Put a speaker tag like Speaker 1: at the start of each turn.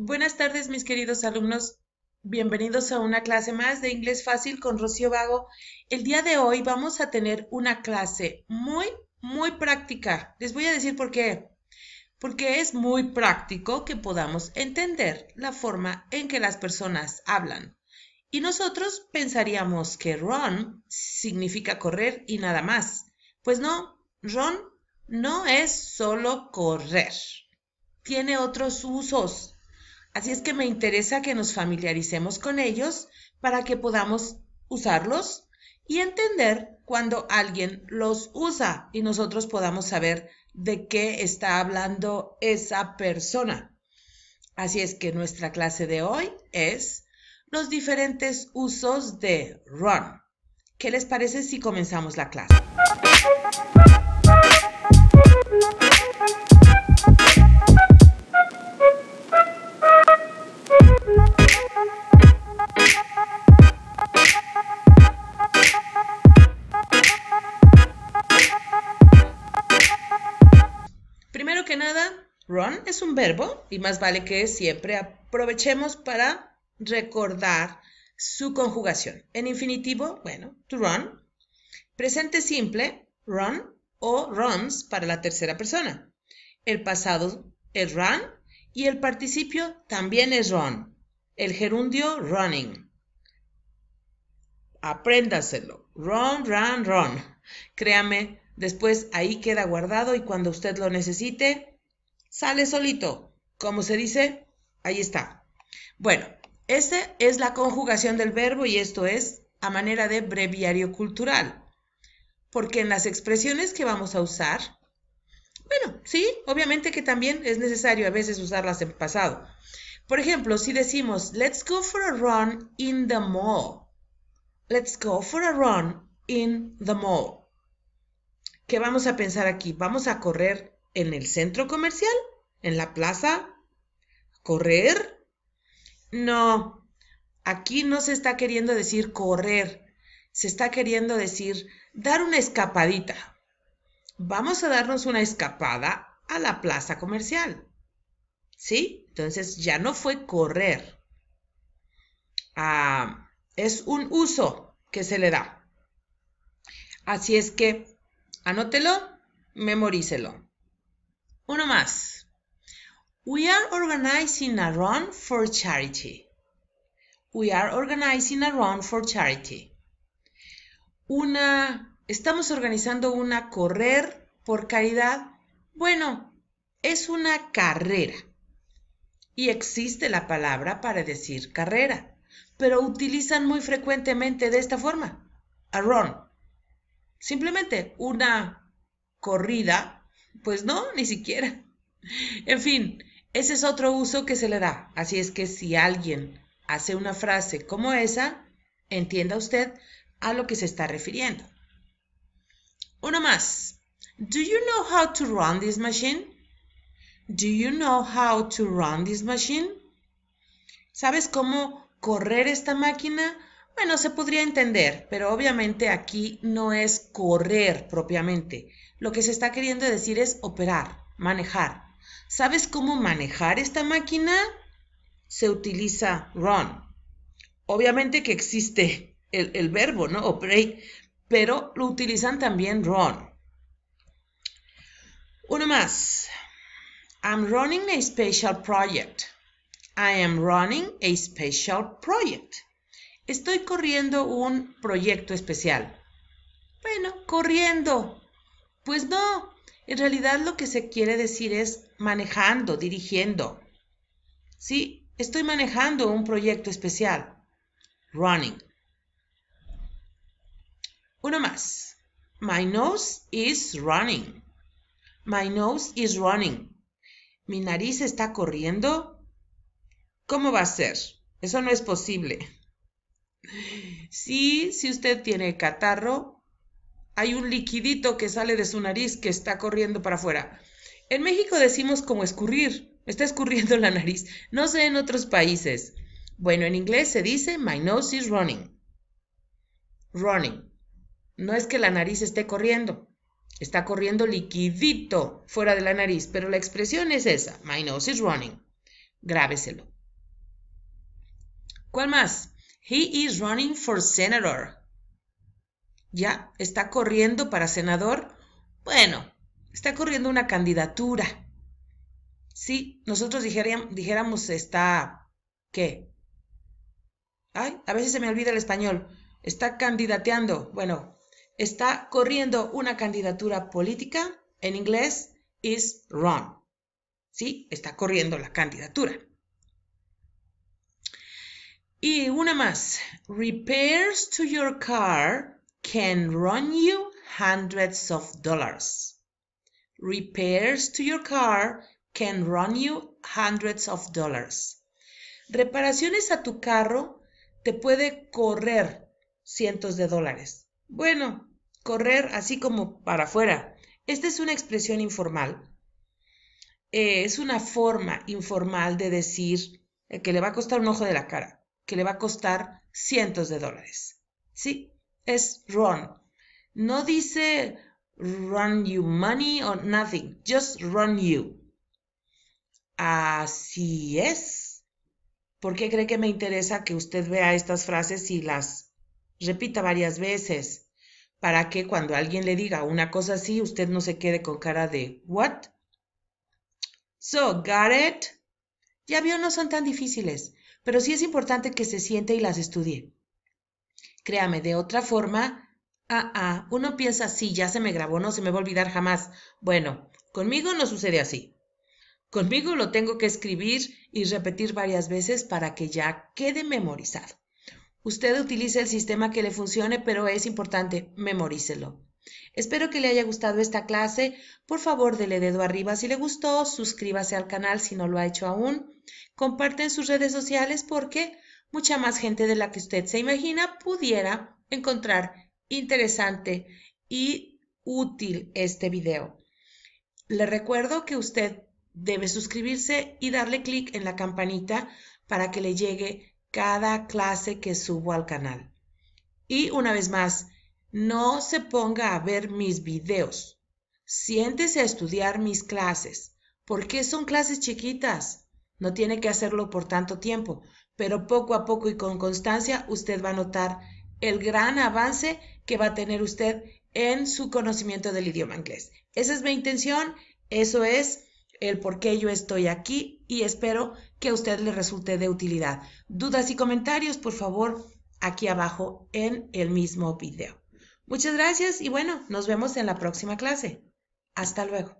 Speaker 1: Buenas tardes, mis queridos alumnos. Bienvenidos a una clase más de inglés fácil con Rocío Vago. El día de hoy vamos a tener una clase muy, muy práctica. Les voy a decir por qué. Porque es muy práctico que podamos entender la forma en que las personas hablan. Y nosotros pensaríamos que run significa correr y nada más. Pues no, run no es solo correr. Tiene otros usos Así es que me interesa que nos familiaricemos con ellos para que podamos usarlos y entender cuando alguien los usa y nosotros podamos saber de qué está hablando esa persona. Así es que nuestra clase de hoy es los diferentes usos de run. ¿Qué les parece si comenzamos la clase? verbo y más vale que siempre aprovechemos para recordar su conjugación. En infinitivo, bueno, to run. Presente simple, run o runs para la tercera persona. El pasado es run y el participio también es run. El gerundio running. Apréndaselo. Run, run, run. Créame, después ahí queda guardado y cuando usted lo necesite, sale solito. Como se dice, ahí está. Bueno, esta es la conjugación del verbo y esto es a manera de breviario cultural. Porque en las expresiones que vamos a usar, bueno, sí, obviamente que también es necesario a veces usarlas en pasado. Por ejemplo, si decimos, let's go for a run in the mall. Let's go for a run in the mall. ¿Qué vamos a pensar aquí? Vamos a correr en el centro comercial, en la plaza, correr. No, aquí no se está queriendo decir correr, se está queriendo decir dar una escapadita. Vamos a darnos una escapada a la plaza comercial. ¿Sí? Entonces ya no fue correr. Ah, es un uso que se le da. Así es que anótelo, memorícelo. Uno más. We are organizing a run for charity. We are organizing a run for charity. Una, estamos organizando una correr por caridad. Bueno, es una carrera. Y existe la palabra para decir carrera, pero utilizan muy frecuentemente de esta forma. A run. Simplemente una corrida pues no, ni siquiera. En fin, ese es otro uso que se le da. Así es que si alguien hace una frase como esa, entienda usted a lo que se está refiriendo. Uno más. Do you know how to run this machine? Do you know how to run this machine? ¿Sabes cómo correr esta máquina? Bueno, se podría entender, pero obviamente aquí no es correr propiamente. Lo que se está queriendo decir es operar, manejar. ¿Sabes cómo manejar esta máquina? Se utiliza run. Obviamente que existe el, verbo, ¿no? Operate, pero lo utilizan también run. Uno más. I'm running a special project. I am running a special project estoy corriendo un proyecto especial. Bueno, corriendo. Pues no, en realidad lo que se quiere decir es manejando, dirigiendo. Sí, estoy manejando un proyecto especial. Running. Uno más. My nose is running. My nose is running. Mi nariz está corriendo. ¿Cómo va a ser? Eso no es posible. Sí, si usted tiene catarro, hay un liquidito que sale de su nariz que está corriendo para afuera. En México decimos como escurrir, está escurriendo la nariz. No sé en otros países. Bueno, en inglés se dice my nose is running. Running. No es que la nariz esté corriendo, está corriendo liquidito fuera de la nariz, pero la expresión es esa, my nose is running. Grábeselo. ¿Cuál más? He is running for senator. ¿Ya? ¿Está corriendo para senador? Bueno, está corriendo una candidatura. Si nosotros dijéramos, dijéramos está, ¿qué? Ay, a veces se me olvida el español. Está candidateando. Bueno, está corriendo una candidatura política. En inglés, is run. Sí, está corriendo la candidatura. Y una más. Repairs to your car can run you hundreds of dollars. Repairs to your car can run you hundreds of dollars. Reparaciones a tu carro te puede correr cientos de dólares. Bueno, correr así como para afuera. Esta es una expresión informal. Eh, es una forma informal de decir que le va a costar un ojo de la cara que le va a costar cientos de dólares. ¿Sí? Es run. No dice run you money or nothing, just run you. Así es. ¿Por qué cree que me interesa que usted vea estas frases y las repita varias veces? Para que cuando alguien le diga una cosa así, usted no se quede con cara de ¿What? So, got it? Ya vio, no son tan difíciles pero sí es importante que se siente y las estudie. Créame, de otra forma, ah, ah, uno piensa, sí, ya se me grabó, no se me va a olvidar jamás. Bueno, conmigo no sucede así. Conmigo lo tengo que escribir y repetir varias veces para que ya quede memorizado. Usted utilice el sistema que le funcione, pero es importante, memorícelo. Espero que le haya gustado esta clase. Por favor, dele dedo arriba si le gustó, suscríbase al canal si no lo ha hecho aún, comparte en sus redes sociales porque mucha más gente de la que usted se imagina pudiera encontrar interesante y útil este video. Le recuerdo que usted debe suscribirse y darle clic en la campanita para que le llegue cada clase que subo al canal. Y una vez más, no se ponga a ver mis videos. Siéntese a estudiar mis clases. porque son clases chiquitas? No tiene que hacerlo por tanto tiempo, pero poco a poco y con constancia usted va a notar el gran avance que va a tener usted en su conocimiento del idioma inglés. Esa es mi intención, eso es el por qué yo estoy aquí y espero que a usted le resulte de utilidad. Dudas y comentarios, por favor, aquí abajo en el mismo video. Muchas gracias y bueno, nos vemos en la próxima clase. Hasta luego.